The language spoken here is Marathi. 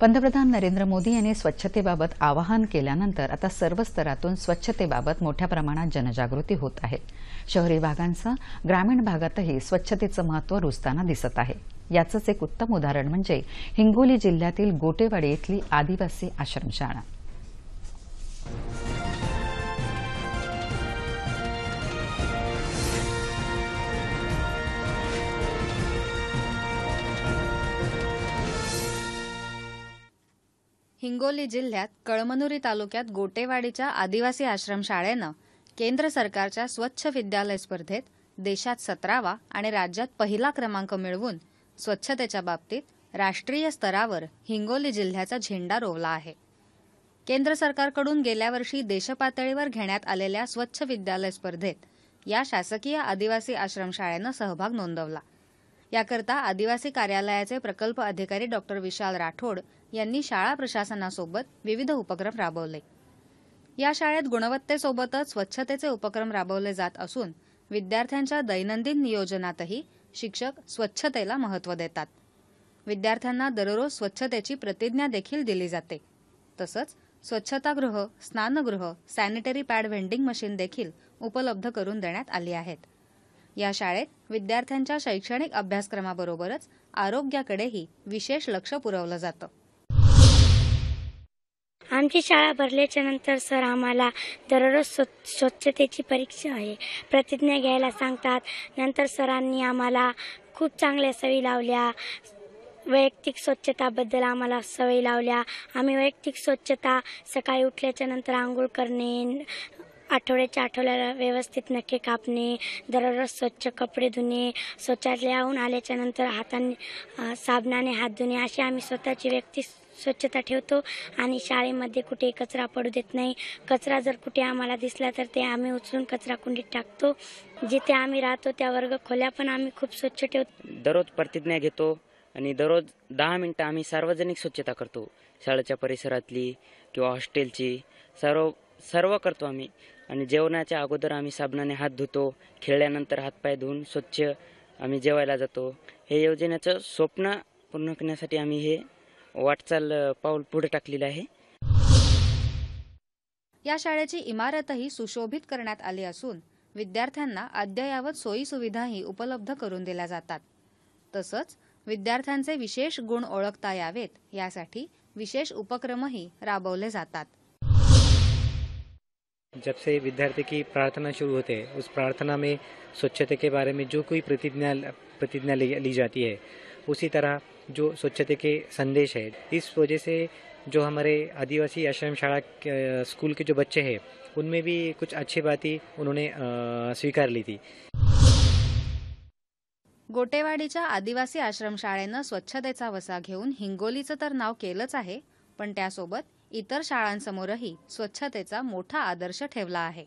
पंतप्रधान नरेंद्र मोदी यांनी स्वच्छतेबाबत आवाहन केल्यानंतर आता सर्व स्तरातून स्वच्छतेबाबत मोठ्या प्रमाणात जनजागृती होत आहे शहरी भागांसह ग्रामीण भागातही स्वच्छतेचं महत्त्व रुजताना दिसत आहे याचंच एक उत्तम उदाहरण म्हणजे हिंगोली जिल्ह्यातील गोटेवाडी इथली आदिवासी आश्रमशाळा हिंगोली जिल्ह्यात कळमनुरी तालुक्यात गोटेवाडीच्या आदिवासी आश्रमशाळेनं केंद्र सरकारच्या स्वच्छ विद्यालय स्पर्धेत देशात सतरावा आणि राज्यात पहिला क्रमांक मिळवून स्वच्छतेच्या बाबतीत राष्ट्रीय स्तरावर हिंगोली जिल्ह्याचा झेंडा रोवला आहे केंद्र सरकारकडून गेल्या वर्षी देशपातळीवर घेण्यात आलेल्या स्वच्छ विद्यालय स्पर्धेत या शासकीय आदिवासी आश्रमशाळेनं सहभाग नोंदवला याकरता आदिवासी कार्यालयाचे प्रकल्प अधिकारी डॉक्टर विशाल राठोड यांनी शाळा प्रशासनासोबत विविध उपक्रम राबवले या शाळेत गुणवत्तेसोबतच स्वच्छतेचे उपक्रम राबवले जात असून विद्यार्थ्यांच्या दैनंदिन नियोजनातही शिक्षक स्वच्छतेला महत्त्व देतात विद्यार्थ्यांना दररोज स्वच्छतेची प्रतिज्ञा देखील दिली जाते तसंच स्वच्छतागृह स्नानगृह सॅनिटरी पॅड व्हेंडिंग मशीन देखील उपलब्ध करून देण्यात आली आहेत या शाळेत विद्यार्थ्यांच्या शैक्षणिक अभ्यासक्रमाबरोबरच आरोग्याकडेही विशेष लक्ष पुरवलं जातं आमची शाळा भरल्याच्या नंतर सर आम्हाला दररोज स्वच्छतेची परीक्षा आहे प्रतिज्ञा घ्यायला सांगतात नंतर सरांनी आम्हाला खूप चांगल्या सवयी लावल्या वैयक्तिक स्वच्छताबद्दल आम्हाला सवयी लावल्या आम्ही वैयक्तिक स्वच्छता सकाळी उठल्याच्या नंतर आंघोळ करणे आठवड्याच्या आठवड्याला व्यवस्थित नखे कापणे दररोज स्वच्छ कपडे धुणे शौचालयाहून नंतर हाताने साबणाने हात धुणे अशी आम्ही स्वतःची व्यक्ती स्वच्छता ठेवतो आणि शाळेमध्ये कुठे कचरा पडू देत नाही कचरा जर कुठे आम्हाला दिसला तर ते आम्ही उचलून कचरा कुंडीत टाकतो जिथे आम्ही राहतो त्या वर्ग खोल्या पण आम्ही खूप स्वच्छ ठेवतो दररोज प्रतिज्ञा घेतो आणि दररोज दहा मिनटं आम्ही सार्वजनिक स्वच्छता करतो शाळेच्या परिसरातली किंवा हॉस्टेलची सर्व सर्व करतो आम्ही आणि जेवणाच्या अगोदर आम्ही साबणाने हात धुतो खेळल्यानंतर हातपाय धुवून स्वच्छ आम्ही जेवायला जातो हे योजनेचं स्वप्न पूर्ण करण्यासाठी आम्ही हे वाटचाल पाऊल पुढे टाकलेलं आहे या शाळेची इमारतही सुशोभित करण्यात आली असून विद्यार्थ्यांना अद्ययावत सुविधाही उपलब्ध करून दिल्या जातात तसंच विद्यार्थ्यांचे विशेष गुण ओळखता यावेत यासाठी विशेष उपक्रमही राबवले जातात जब से विद्यार्थी की प्रार्थना शुरू होते है उस प्रार्थना में स्वच्छता के बारे में जो कोई प्रतिज्ञा प्रतिज्ञा ली जाती है उसी तरह जो स्वच्छता के संदेश है इस वजह से जो हमारे आदिवासी आश्रम शाळा स्कूल के जो बच्चे हैं उनमें भी कुछ अच्छी बातें उन्होंने स्वीकार ली थी गोटेवाडीच्या आदिवासी आश्रमशाळेनं स्वच्छतेचा वसा घेऊन हिंगोलीचं तर नाव केलंच आहे पण त्यासोबत इतर शाळांसमोरही स्वच्छतेचा मोठा आदर्श ठेवला आहे